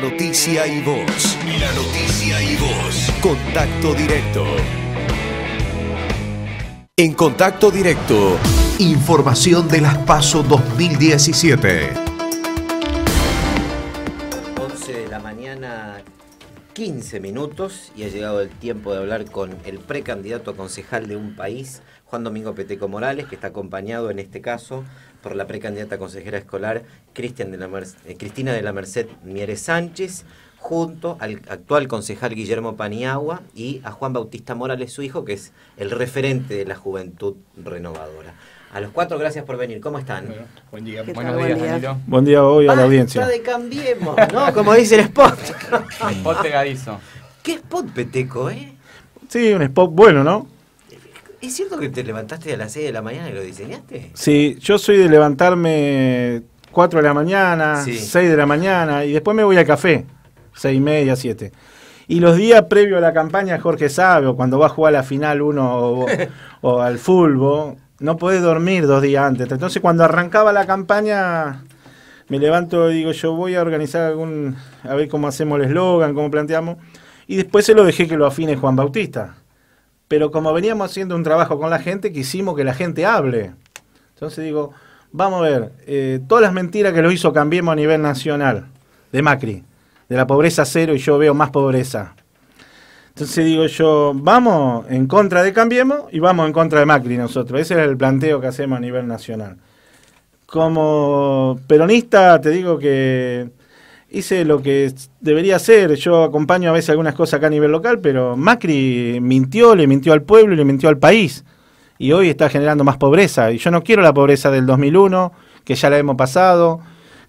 noticia y voz. La noticia y voz. Contacto directo. En contacto directo, información de las PASO 2017. 11 de la mañana, 15 minutos, y ha llegado el tiempo de hablar con el precandidato a concejal de un país, Juan Domingo Peteco Morales, que está acompañado en este caso por la precandidata consejera escolar Cristian de la eh, Cristina de la Merced Mieres Sánchez, junto al actual concejal Guillermo Paniagua y a Juan Bautista Morales, su hijo, que es el referente de la juventud renovadora. A los cuatro, gracias por venir. ¿Cómo están? buen día. Buenos días, buen Buen día hoy a la audiencia. de cambiemos, ¿no? Como dice el spot. spot garizo. ¿Qué spot peteco, eh? Sí, un spot bueno, ¿no? ¿Es cierto que te levantaste a las 6 de la mañana y lo diseñaste? Sí, yo soy de levantarme 4 de la mañana, 6 de la mañana y después me voy al café, 6 y media, 7. Y los días previo a la campaña, Jorge sabe, cuando va a jugar a la final uno o, al fútbol, no podés dormir dos días antes. Entonces cuando arrancaba la campaña, me levanto y digo, yo voy a organizar algún, a ver cómo hacemos el eslogan, cómo planteamos. Y después se lo dejé que lo afine Juan Bautista. Pero como veníamos haciendo un trabajo con la gente, quisimos que la gente hable. Entonces digo, vamos a ver, eh, todas las mentiras que lo hizo Cambiemos a nivel nacional, de Macri, de la pobreza cero y yo veo más pobreza. Entonces digo yo, vamos en contra de Cambiemos y vamos en contra de Macri nosotros. Ese es el planteo que hacemos a nivel nacional. Como peronista te digo que hice lo que debería hacer. Yo acompaño a veces algunas cosas acá a nivel local, pero Macri mintió, le mintió al pueblo y le mintió al país. Y hoy está generando más pobreza. Y yo no quiero la pobreza del 2001, que ya la hemos pasado,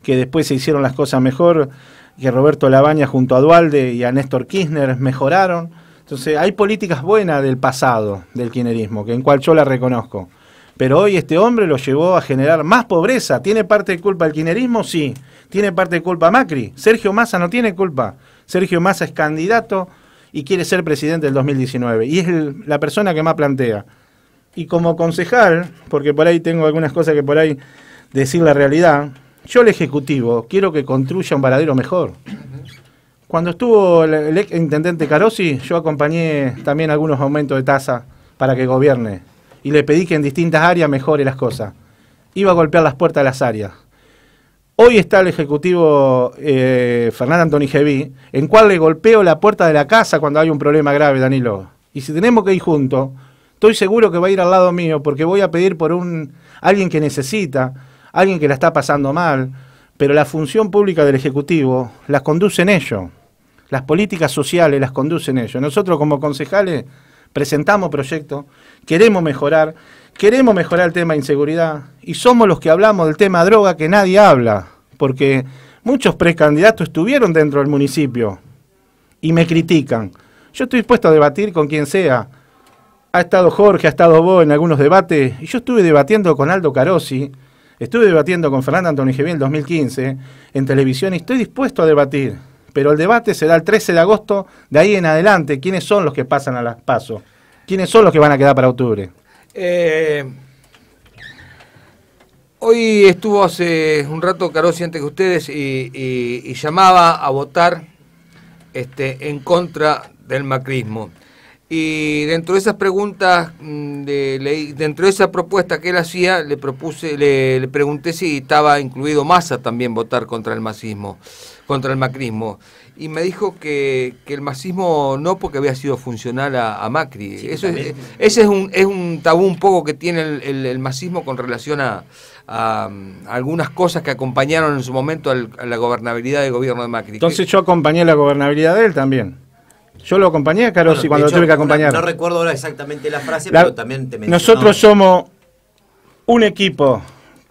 que después se hicieron las cosas mejor, que Roberto Labaña junto a Dualde y a Néstor Kirchner mejoraron. Entonces hay políticas buenas del pasado, del kirchnerismo, que en cual yo la reconozco. Pero hoy este hombre lo llevó a generar más pobreza. ¿Tiene parte de culpa el quinerismo? Sí. ¿Tiene parte de culpa Macri? Sergio Massa no tiene culpa. Sergio Massa es candidato y quiere ser presidente del 2019. Y es la persona que más plantea. Y como concejal, porque por ahí tengo algunas cosas que por ahí decir la realidad, yo el Ejecutivo quiero que construya un varadero mejor. Cuando estuvo el, intendente Carosi, yo acompañé también algunos aumentos de tasa para que gobierne y le pedí que en distintas áreas mejore las cosas. Iba a golpear las puertas de las áreas. Hoy está el ejecutivo eh, Fernando Antoni jebí en cual le golpeo la puerta de la casa cuando hay un problema grave, Danilo. Y si tenemos que ir juntos, estoy seguro que va a ir al lado mío porque voy a pedir por un alguien que necesita, alguien que la está pasando mal, pero la función pública del ejecutivo las en ellos. Las políticas sociales las conducen ellos. Nosotros como concejales presentamos proyectos queremos mejorar, queremos mejorar el tema de inseguridad y somos los que hablamos del tema droga que nadie habla, porque muchos precandidatos estuvieron dentro del municipio y me critican. Yo estoy dispuesto a debatir con quien sea. Ha estado Jorge, ha estado vos en algunos debates, y yo estuve debatiendo con Aldo Carosi, estuve debatiendo con Fernando Antoni en 2015 en televisión y estoy dispuesto a debatir. Pero el debate será el 13 de agosto, de ahí en adelante, quiénes son los que pasan a las pasos. ¿Quiénes son los que van a quedar para octubre? Eh, hoy estuvo hace un rato Carosi antes que ustedes y, llamaba a votar este, en contra del macrismo. Y dentro de esas preguntas, mm, de, dentro de esa propuesta que él hacía, le propuse, le, pregunté si estaba incluido Massa también votar contra el macismo contra el macrismo y me dijo que, que, el masismo no porque había sido funcional a, Macri. Eso es, ese es un, es un tabú un poco que tiene el, el, masismo con relación a, algunas cosas que acompañaron en su momento a la gobernabilidad del gobierno de Macri. Entonces yo acompañé la gobernabilidad de él también. Yo lo acompañé a Carosi cuando tuve que acompañar. No, recuerdo ahora exactamente la frase, pero también te Nosotros somos un equipo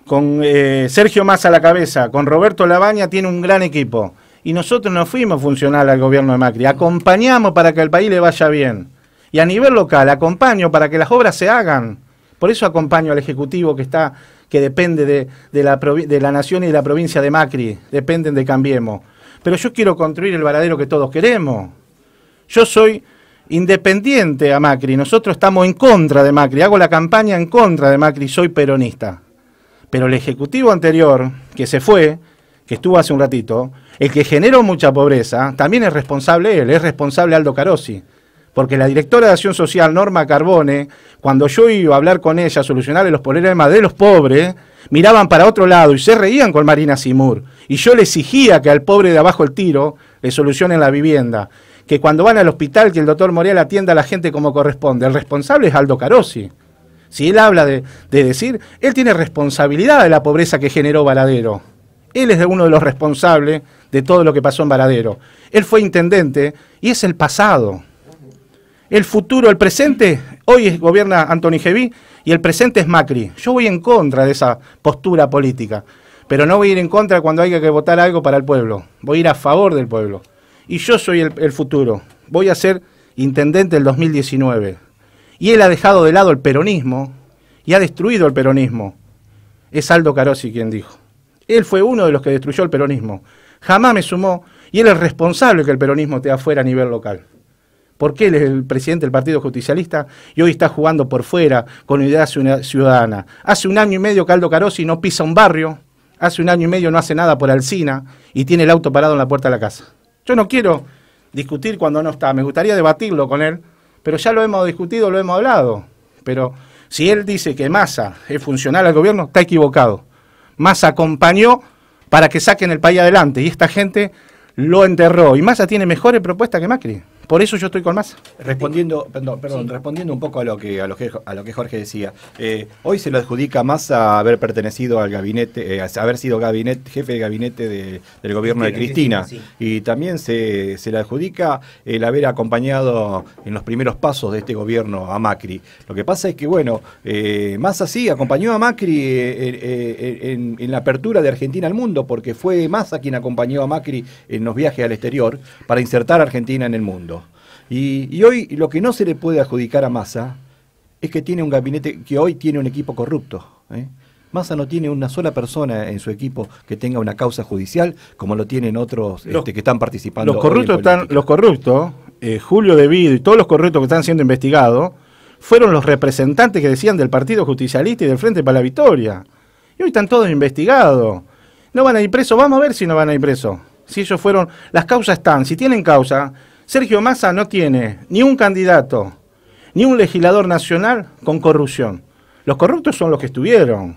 con eh, Sergio Massa a la cabeza, con Roberto Labaña tiene un gran equipo y nosotros no fuimos funcional al gobierno de Macri, acompañamos para que al país le vaya bien. Y a nivel local, acompaño para que las obras se hagan. Por eso acompaño al Ejecutivo que está, que depende de, la, de la nación y de la provincia de Macri, dependen de Cambiemos. Pero yo quiero construir el varadero que todos queremos. Yo soy independiente a Macri, nosotros estamos en contra de Macri, hago la campaña en contra de Macri, soy peronista. Pero el Ejecutivo anterior, que se fue, que estuvo hace un ratito, el que generó mucha pobreza, también es responsable él, es responsable Aldo Carosi, Porque la directora de Acción Social, Norma Carbone, cuando yo iba a hablar con ella, a solucionarle los problemas de los pobres, miraban para otro lado y se reían con Marina Simur. Y yo le exigía que al pobre de abajo el tiro le solucionen la vivienda. Que cuando van al hospital, que el doctor Morial atienda a la gente como corresponde. El responsable es Aldo Carosi. Si él habla de, decir, él tiene responsabilidad de la pobreza que generó valadero él es uno de los responsables de todo lo que pasó en Varadero. Él fue intendente y es el pasado. El futuro, el presente, hoy gobierna Anthony Geví y el presente es Macri. Yo voy en contra de esa postura política, pero no voy a ir en contra cuando haya que votar algo para el pueblo. Voy a ir a favor del pueblo. Y yo soy el, futuro. Voy a ser intendente el 2019. Y él ha dejado de lado el peronismo y ha destruido el peronismo. Es Aldo Carosi quien dijo. Él fue uno de los que destruyó el peronismo. Jamás me sumó y él es responsable que el peronismo esté afuera a nivel local. Porque él es el presidente del Partido Justicialista y hoy está jugando por fuera con idea Ciudadana. Hace un año y medio Caldo Carosi no pisa un barrio, hace un año y medio no hace nada por Alcina y tiene el auto parado en la puerta de la casa. Yo no quiero discutir cuando no está, me gustaría debatirlo con él, pero ya lo hemos discutido, lo hemos hablado. Pero si él dice que Massa es funcional al gobierno, está equivocado. Massa acompañó para que saquen el país adelante y esta gente lo enterró. Y Massa tiene mejores propuestas que Macri. Por eso yo estoy con Massa. Respondiendo, perdón, respondiendo un poco a lo que a lo a lo Jorge decía, eh, hoy se le adjudica Massa haber pertenecido al gabinete, eh, haber sido gabinete, jefe de gabinete del gobierno de Cristina. Y también se, se le adjudica el haber acompañado en los primeros pasos de este gobierno a Macri. Lo que pasa es que, bueno, eh, Massa sí acompañó a Macri en, en la apertura de Argentina al mundo, porque fue Massa quien acompañó a Macri en los viajes al exterior para insertar a Argentina en el mundo. Y, hoy lo que no se le puede adjudicar a Massa es que tiene un gabinete, que hoy tiene un equipo corrupto. ¿eh? Massa no tiene una sola persona en su equipo que tenga una causa judicial, como lo tienen otros este, que están participando. Los corruptos, están, los corruptos eh, Julio Vido y todos los corruptos que están siendo investigados, fueron los representantes que decían del Partido Justicialista y del Frente para la Victoria. Y hoy están todos investigados. No van a ir presos, vamos a ver si no van a ir presos. Si ellos fueron, las causas están, si tienen causa, Sergio Massa no tiene ni un candidato, ni un legislador nacional con corrupción. Los corruptos son los que estuvieron.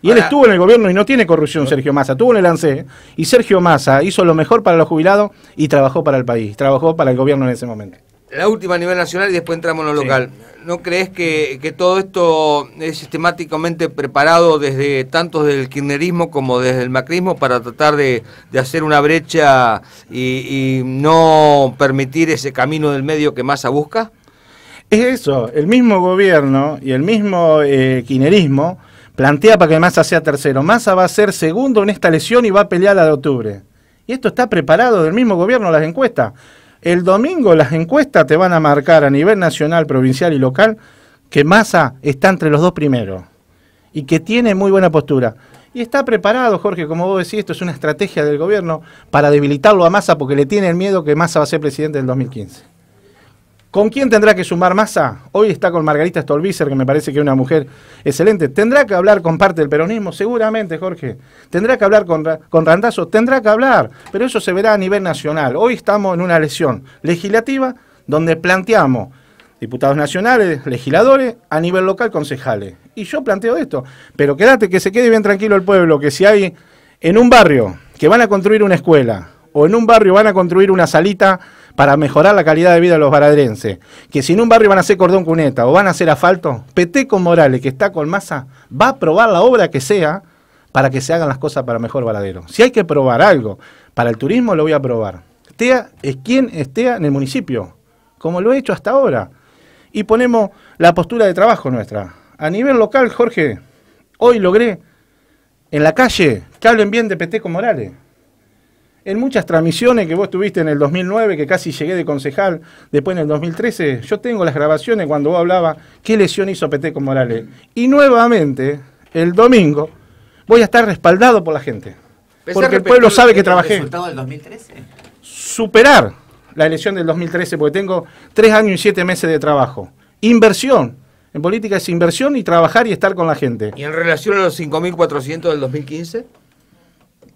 Y él estuvo en el gobierno y no tiene corrupción, Sergio Massa. Estuvo en el y Sergio Massa hizo lo mejor para los jubilados y trabajó para el país, trabajó para el gobierno en ese momento la última a nivel nacional y después entramos en lo local. ¿No crees que, todo esto es sistemáticamente preparado desde tanto del kirchnerismo como desde el macrismo para tratar de, hacer una brecha y, no permitir ese camino del medio que Massa busca? Es eso, el mismo gobierno y el mismo eh, kinerismo plantea para que Massa sea tercero. Massa va a ser segundo en esta lesión y va a pelear la de octubre. Y esto está preparado del mismo gobierno, las encuestas. El domingo las encuestas te van a marcar a nivel nacional, provincial y local que Massa está entre los dos primeros y que tiene muy buena postura. Y está preparado, Jorge, como vos decís, esto es una estrategia del gobierno para debilitarlo a Massa porque le tiene el miedo que Massa va a ser presidente del 2015. ¿Con quién tendrá que sumar masa? Hoy está con Margarita Stolbizer, que me parece que es una mujer excelente. ¿Tendrá que hablar con parte del peronismo? Seguramente, Jorge. ¿Tendrá que hablar con, con Randazo? Tendrá que hablar, pero eso se verá a nivel nacional. Hoy estamos en una lesión legislativa donde planteamos diputados nacionales, legisladores, a nivel local, concejales. Y yo planteo esto, pero quédate que se quede bien tranquilo el pueblo, que si hay en un barrio que van a construir una escuela o en un barrio van a construir una salita para mejorar la calidad de vida de los baradrenses, que si en un barrio van a hacer cordón cuneta o van a hacer asfalto, PT Morales, que está con masa, va a probar la obra que sea para que se hagan las cosas para mejor baradero. Si hay que probar algo para el turismo, lo voy a probar. TEA es quien esté en el municipio, como lo he hecho hasta ahora. Y ponemos la postura de trabajo nuestra. A nivel local, Jorge, hoy logré en la calle que hablen bien de PT Morales en muchas transmisiones que vos tuviste en el 2009, que casi llegué de concejal, después en el 2013, yo tengo las grabaciones cuando vos hablabas qué lesión hizo PT con Morales. Y nuevamente, el domingo, voy a estar respaldado por la gente. Porque el pueblo sabe que trabajé. ¿El resultado del 2013? Superar la elección del 2013, porque tengo tres años y siete meses de trabajo. Inversión. En política es inversión y trabajar y estar con la gente. ¿Y en relación a los 5.400 del 2015?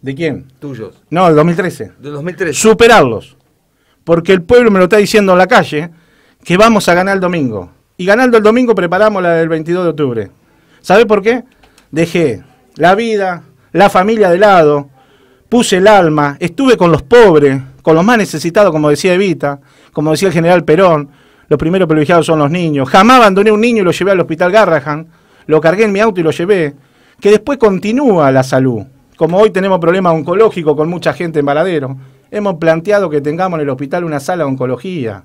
¿De quién? Tuyos. No, del 2013. Del 2013. Superarlos. Porque el pueblo me lo está diciendo en la calle que vamos a ganar el domingo. Y ganando el domingo preparamos la del 22 de octubre. ¿Sabe por qué? Dejé la vida, la familia de lado, puse el alma, estuve con los pobres, con los más necesitados, como decía Evita, como decía el general Perón, los primeros privilegiados son los niños. Jamás abandoné un niño y lo llevé al hospital Garrahan, lo cargué en mi auto y lo llevé. Que después continúa la salud. Como hoy tenemos problemas oncológicos con mucha gente en Valadero, hemos planteado que tengamos en el hospital una sala de oncología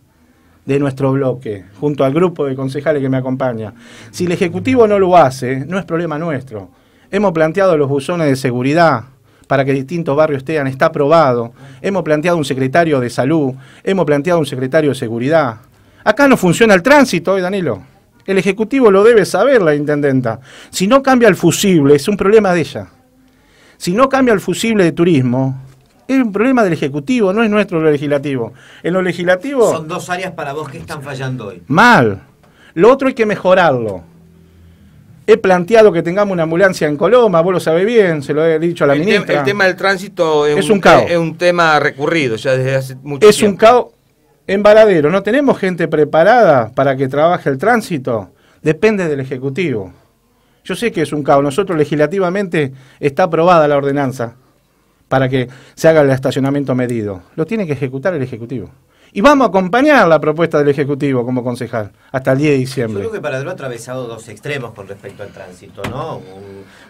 de nuestro bloque, junto al grupo de concejales que me acompaña. Si el Ejecutivo no lo hace, no es problema nuestro. Hemos planteado los buzones de seguridad para que distintos barrios estén, está aprobado. Hemos planteado un secretario de salud, hemos planteado un secretario de seguridad. Acá no funciona el tránsito, ¿eh, Danilo. El Ejecutivo lo debe saber, la Intendenta. Si no cambia el fusible, es un problema de ella. Si no cambia el fusible de turismo, es un problema del Ejecutivo, no es nuestro lo legislativo. En lo legislativo... Son dos áreas para vos que están fallando hoy. Mal. Lo otro hay que mejorarlo. He planteado que tengamos una ambulancia en Coloma, vos lo sabés bien, se lo he dicho a la ministra. el tema del tránsito es, un, Es un tema recurrido ya desde hace mucho es tiempo. Es un caos en Varadero. No tenemos gente preparada para que trabaje el tránsito. Depende del Ejecutivo. Yo sé que es un caos. Nosotros legislativamente está aprobada la ordenanza para que se haga el estacionamiento medido. Lo tiene que ejecutar el Ejecutivo y vamos a acompañar la propuesta del Ejecutivo como concejal hasta el 10 de diciembre. Yo creo que Paradero ha atravesado dos extremos con respecto al tránsito, ¿no?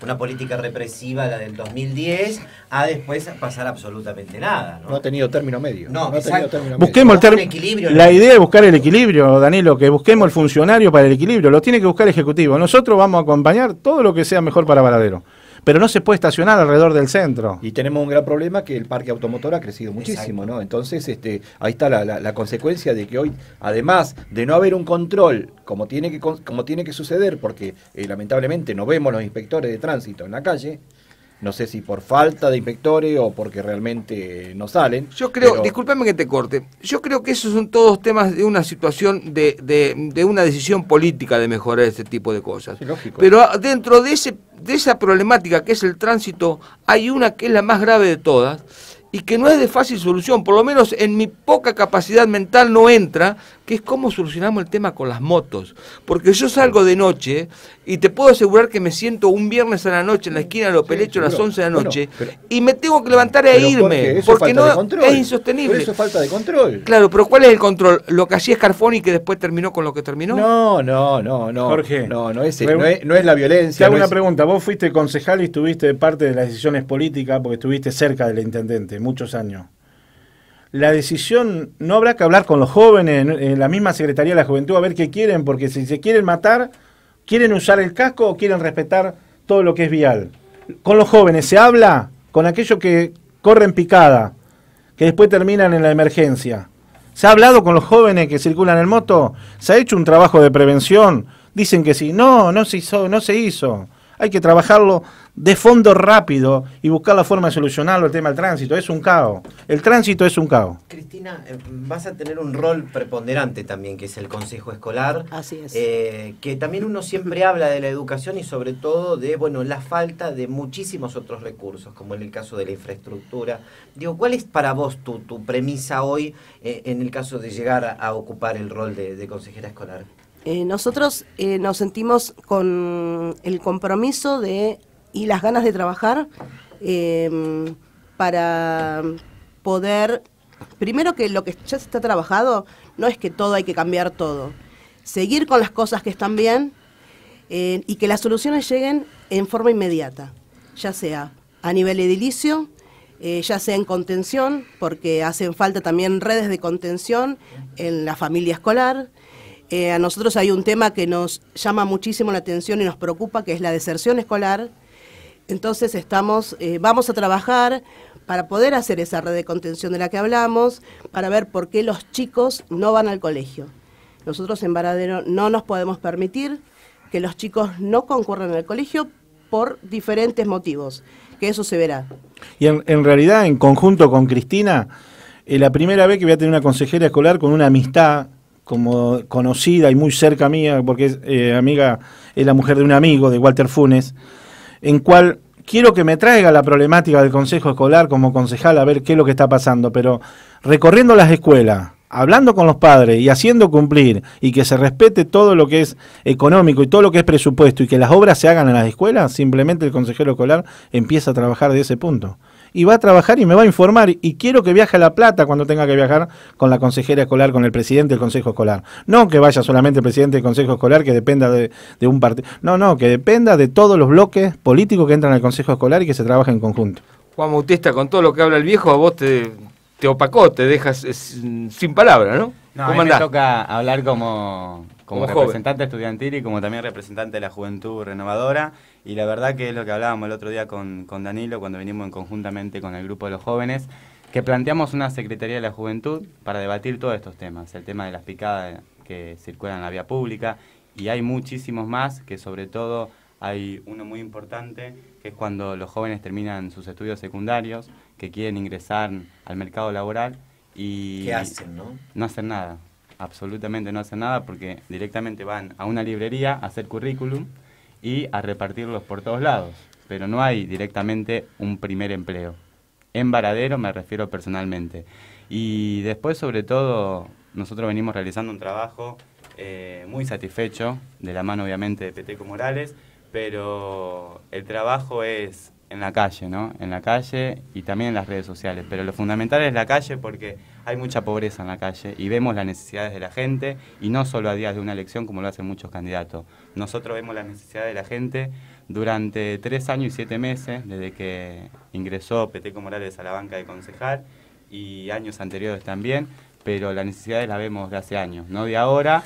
una política represiva, la del 2010, a después pasar absolutamente nada, ¿no? no ha tenido término medio. No, no ha tenido término busquemos El equilibrio. La idea es buscar el equilibrio, Danilo, que busquemos el funcionario para el equilibrio, lo tiene que buscar el Ejecutivo. Nosotros vamos a acompañar todo lo que sea mejor para Paradero pero no se puede estacionar alrededor del centro. Y tenemos un gran problema que el parque automotor ha crecido muchísimo, ¿no? Entonces, este, ahí está la, consecuencia de que hoy, además de no haber un control como tiene que, como tiene que suceder, porque eh, lamentablemente no vemos los inspectores de tránsito en la calle, no sé si por falta de inspectores o porque realmente eh, no salen. Yo creo, que te corte, yo creo que esos son todos temas de una situación de, una decisión política de mejorar este tipo de cosas. lógico. Pero dentro de ese de esa problemática que es el tránsito, hay una que es la más grave de todas y que no es de fácil solución, por lo menos en mi poca capacidad mental no entra, que es cómo solucionamos el tema con las motos. Porque yo salgo de noche y te puedo asegurar que me siento un viernes a la noche en la esquina de los pelechos a las 11 de la noche y me tengo que levantar e irme. porque es insostenible. Pero eso es falta de control. Claro, pero ¿cuál es el control? ¿Lo que hacía y que después terminó con lo que terminó? No, no, no, no. Jorge. No, no es, la violencia. Te hago una pregunta. Vos fuiste concejal y estuviste parte de las decisiones políticas porque estuviste cerca del intendente muchos años la decisión, no habrá que hablar con los jóvenes, en eh, la misma Secretaría de la Juventud, a ver qué quieren, porque si se quieren matar, ¿quieren usar el casco o quieren respetar todo lo que es vial? Con los jóvenes se habla, con aquellos que corren picada, que después terminan en la emergencia. ¿Se ha hablado con los jóvenes que circulan en moto? ¿Se ha hecho un trabajo de prevención? Dicen que sí. No, no se hizo, no se hizo. Hay que trabajarlo de fondo rápido y buscar la forma de solucionarlo el tema del tránsito. Es un caos. El tránsito es un caos. Cristina, eh, vas a tener un rol preponderante también, que es el Consejo Escolar. Así es. Eh, que también uno siempre habla de la educación y sobre todo de bueno la falta de muchísimos otros recursos, como en el caso de la infraestructura. Digo, ¿cuál es para vos tu, premisa hoy eh, en el caso de llegar a, ocupar el rol de, consejera escolar? nosotros nos sentimos con el compromiso de y las ganas de trabajar em, para poder, primero que lo que ya se está trabajado, no es que todo hay que cambiar todo, seguir con las cosas que están bien eh, y que las soluciones lleguen en forma inmediata, ya sea a nivel edilicio, eh, ya sea en contención, porque hacen falta también redes de contención en la familia escolar. Eh, a nosotros hay un tema que nos llama muchísimo la atención y nos preocupa, que es la deserción escolar. Entonces estamos, eh, vamos a trabajar para poder hacer esa red de contención de la que hablamos, para ver por qué los chicos no van al colegio. Nosotros en Varadero no nos podemos permitir que los chicos no concurran al colegio por diferentes motivos, que eso se verá. Y en, realidad, en conjunto con Cristina, eh, la primera vez que voy a tener una consejera escolar con una amistad como conocida y muy cerca mía, porque es eh, amiga, es la mujer de un amigo de Walter Funes, en cual quiero que me traiga la problemática del Consejo Escolar como concejal a ver qué es lo que está pasando, pero recorriendo las escuelas, hablando con los padres y haciendo cumplir y que se respete todo lo que es económico y todo lo que es presupuesto y que las obras se hagan en las escuelas, simplemente el consejero escolar empieza a trabajar de ese punto y va a trabajar y me va a informar y quiero que viaje a La Plata cuando tenga que viajar con la consejera escolar, con el presidente del Consejo Escolar. No que vaya solamente el presidente del Consejo Escolar que dependa de, un partido. No, no, que dependa de todos los bloques políticos que entran al Consejo Escolar y que se trabaje en conjunto. Juan Bautista, con todo lo que habla el viejo, a vos te, te opacó, te dejas sin palabra, ¿no? No, no a toca hablar como, como, representante estudiantil y como también representante de la Juventud Renovadora. Y la verdad que es lo que hablábamos el otro día con, Danilo cuando vinimos conjuntamente con el grupo de los jóvenes, que planteamos una Secretaría de la Juventud para debatir todos estos temas, el tema de las picadas que circulan en la vía pública y hay muchísimos más que sobre todo hay uno muy importante que es cuando los jóvenes terminan sus estudios secundarios, que quieren ingresar al mercado laboral y... ¿Qué hacen, no? No hacen nada, absolutamente no hacen nada porque directamente van a una librería a hacer currículum y a repartirlos por todos lados, pero no hay directamente un primer empleo. En Varadero me refiero personalmente. Y después, sobre todo, nosotros venimos realizando un trabajo eh, muy satisfecho, de la mano obviamente de Peteco Morales, pero el trabajo es en la calle, ¿no? En la calle y también en las redes sociales, pero lo fundamental es la calle porque hay mucha pobreza en la calle y vemos las necesidades de la gente y no solo a días de una elección como lo hacen muchos candidatos. Nosotros vemos las necesidades de la gente durante tres años y siete meses desde que ingresó Peteco Morales a la banca de concejal y años anteriores también, pero las necesidades las vemos de hace años, no de ahora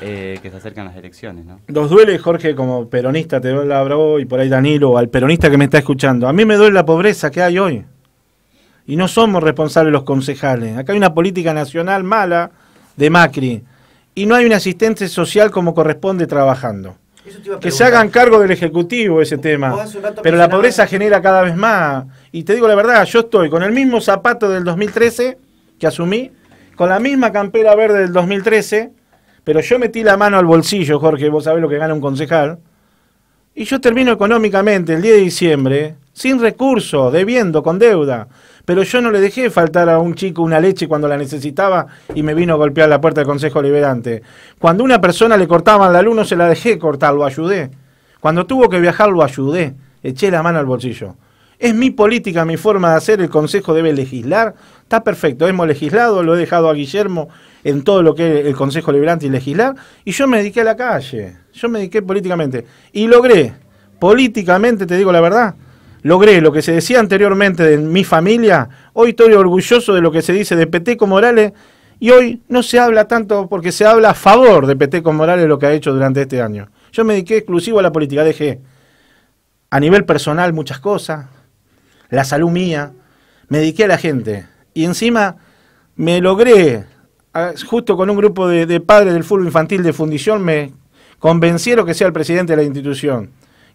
eh, que se acercan las elecciones. ¿no? Nos duele, Jorge, como peronista, te doy la bravo y por ahí Danilo, al peronista que me está escuchando. A mí me duele la pobreza que hay hoy y no somos responsables los concejales. Acá hay una política nacional mala de Macri y no hay un asistente social como corresponde trabajando. Que se hagan cargo del Ejecutivo ese tema. Pero la pobreza genera cada vez más. Y te digo la verdad, yo estoy con el mismo zapato del 2013 que asumí, con la misma campera verde del 2013, pero yo metí la mano al bolsillo, Jorge, vos sabés lo que gana un concejal, y yo termino económicamente el 10 de diciembre sin recursos, debiendo, con deuda. Pero yo no le dejé faltar a un chico una leche cuando la necesitaba y me vino a golpear la puerta del Consejo Liberante. Cuando una persona le cortaban la luna, se la dejé cortar, lo ayudé. Cuando tuvo que viajar, lo ayudé. Eché la mano al bolsillo. Es mi política, mi forma de hacer, el Consejo debe legislar. Está perfecto, hemos legislado, lo he dejado a Guillermo en todo lo que es el Consejo Liberante y legislar. Y yo me dediqué a la calle, yo me dediqué políticamente. Y logré, políticamente, te digo la verdad, logré lo que se decía anteriormente de mi familia, hoy estoy orgulloso de lo que se dice de Peteco Morales y hoy no se habla tanto porque se habla a favor de Peteco Morales lo que ha hecho durante este año. Yo me dediqué exclusivo a la política, dejé a nivel personal muchas cosas, la salud mía, me dediqué a la gente y encima me logré, justo con un grupo de, de padres del fútbol infantil de fundición, me convencieron que sea el presidente de la institución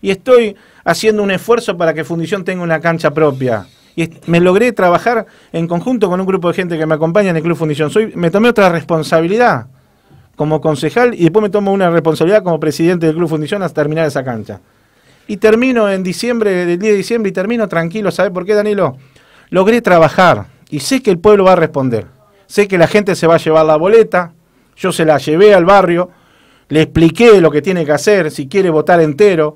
y estoy haciendo un esfuerzo para que Fundición tenga una cancha propia. Y me logré trabajar en conjunto con un grupo de gente que me acompaña en el Club Fundición. Soy, me tomé otra responsabilidad como concejal y después me tomo una responsabilidad como presidente del Club Fundición hasta terminar esa cancha. Y termino en diciembre, del 10 de diciembre, y termino tranquilo. ¿Sabe por qué, Danilo? Logré trabajar y sé que el pueblo va a responder. Sé que la gente se va a llevar la boleta. Yo se la llevé al barrio, le expliqué lo que tiene que hacer, si quiere votar entero,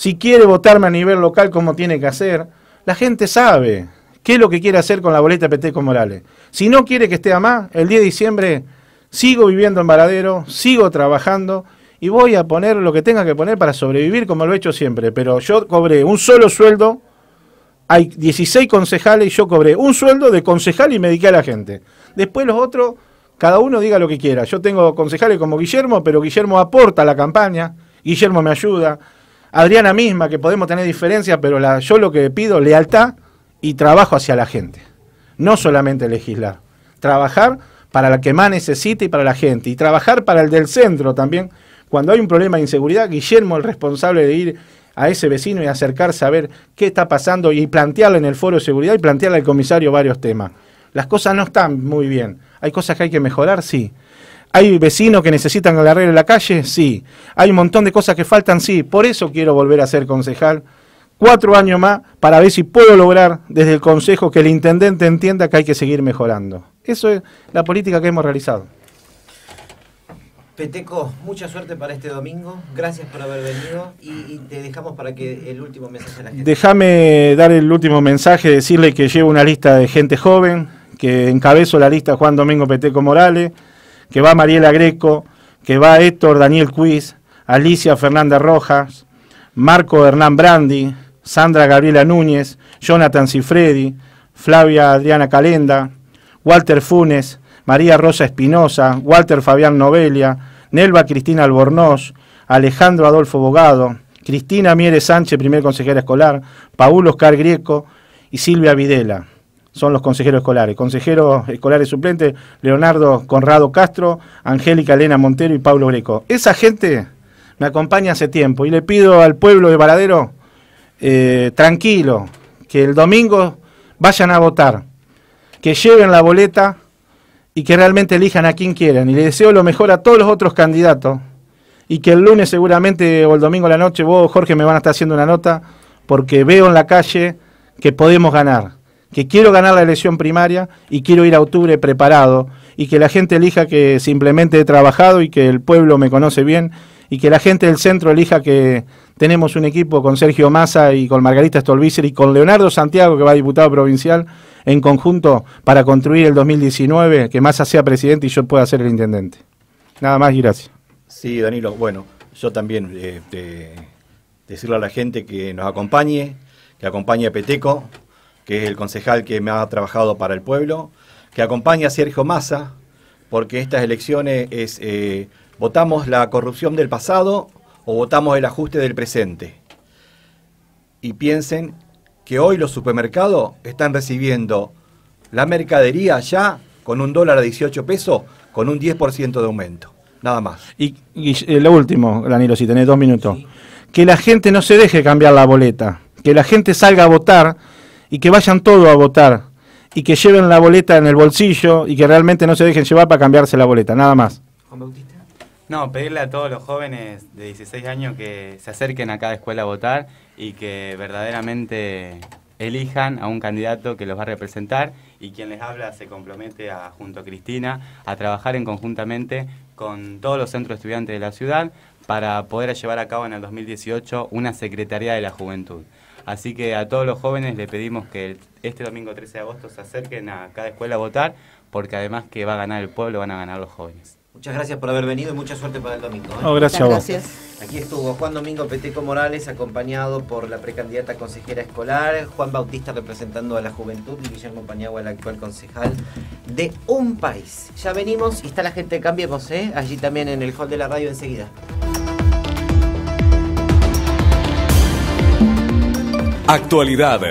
si quiere votarme a nivel local como tiene que hacer, la gente sabe qué es lo que quiere hacer con la boleta PT con Morales. Si no quiere que esté a más, el 10 de diciembre sigo viviendo en Varadero, sigo trabajando y voy a poner lo que tenga que poner para sobrevivir como lo he hecho siempre. Pero yo cobré un solo sueldo, hay 16 concejales y yo cobré un sueldo de concejal y me dediqué a la gente. Después los otros, cada uno diga lo que quiera. Yo tengo concejales como Guillermo, pero Guillermo aporta a la campaña, Guillermo me ayuda. Adriana misma, que podemos tener diferencias, pero la, yo lo que pido, lealtad y trabajo hacia la gente. No solamente legislar, trabajar para la que más necesita y para la gente, y trabajar para el del centro también. Cuando hay un problema de inseguridad, Guillermo, el responsable de ir a ese vecino y acercarse a ver qué está pasando y plantearle en el foro de seguridad y plantearle al comisario varios temas. Las cosas no están muy bien. Hay cosas que hay que mejorar, sí, ¿Hay vecinos que necesitan agarrar en la calle? Sí. ¿Hay un montón de cosas que faltan? Sí. Por eso quiero volver a ser concejal. Cuatro años más para ver si puedo lograr desde el Consejo que el intendente entienda que hay que seguir mejorando. Eso es la política que hemos realizado. Peteco, mucha suerte para este domingo. Gracias por haber venido y, te dejamos para que el último mensaje Déjame dar el último mensaje, decirle que llevo una lista de gente joven, que encabezo la lista Juan Domingo Peteco Morales que va Mariela Greco, que va Héctor Daniel Cuiz, Alicia Fernanda Rojas, Marco Hernán Brandi, Sandra Gabriela Núñez, Jonathan Cifredi, Flavia Adriana Calenda, Walter Funes, María Rosa Espinosa, Walter Fabián Novelia, Nelva Cristina Albornoz, Alejandro Adolfo Bogado, Cristina Mieres Sánchez, primer consejera escolar, Paul Oscar Grieco y Silvia Videla son los consejeros escolares. Consejeros escolares suplentes, Leonardo Conrado Castro, Angélica Elena Montero y Pablo Greco. Esa gente me acompaña hace tiempo y le pido al pueblo de Varadero, eh, tranquilo, que el domingo vayan a votar, que lleven la boleta y que realmente elijan a quien quieran. Y le deseo lo mejor a todos los otros candidatos y que el lunes seguramente o el domingo a la noche vos, Jorge, me van a estar haciendo una nota porque veo en la calle que podemos ganar que quiero ganar la elección primaria y quiero ir a octubre preparado y que la gente elija que simplemente he trabajado y que el pueblo me conoce bien y que la gente del centro elija que tenemos un equipo con Sergio Massa y con Margarita Stolbizer y con Leonardo Santiago, que va a diputado provincial, en conjunto para construir el 2019, que Massa sea presidente y yo pueda ser el intendente. Nada más y gracias. Sí, Danilo, bueno, yo también eh, decirle a la gente que nos acompañe, que acompañe a Peteco, que es el concejal que me ha trabajado para el pueblo, que acompaña a Sergio Massa, porque estas elecciones es eh, votamos la corrupción del pasado o votamos el ajuste del presente. Y piensen que hoy los supermercados están recibiendo la mercadería ya con un dólar a 18 pesos, con un 10% de aumento. Nada más. Y, eh, lo último, Danilo, si tenés dos minutos. Que la gente no se deje cambiar la boleta. Que la gente salga a votar y que vayan todos a votar y que lleven la boleta en el bolsillo y que realmente no se dejen llevar para cambiarse la boleta, nada más. Juan Bautista. No, pedirle a todos los jóvenes de 16 años que se acerquen a cada escuela a votar y que verdaderamente elijan a un candidato que los va a representar y quien les habla se compromete a, junto a Cristina a trabajar en conjuntamente con todos los centros estudiantes de la ciudad para poder llevar a cabo en el 2018 una Secretaría de la Juventud. Así que a todos los jóvenes le pedimos que este domingo 13 de agosto se acerquen a cada escuela a votar, porque además que va a ganar el pueblo, van a ganar los jóvenes. Muchas gracias por haber venido y mucha suerte para el domingo. ¿eh? Oh, gracias, Aquí estuvo Juan Domingo Peteco Morales, acompañado por la precandidata consejera escolar, Juan Bautista representando a la juventud y Guillermo Pañagua, el actual concejal de un país. Ya venimos y está la gente Cambiemos, ¿eh? allí también en el hall de la radio enseguida. Actualidad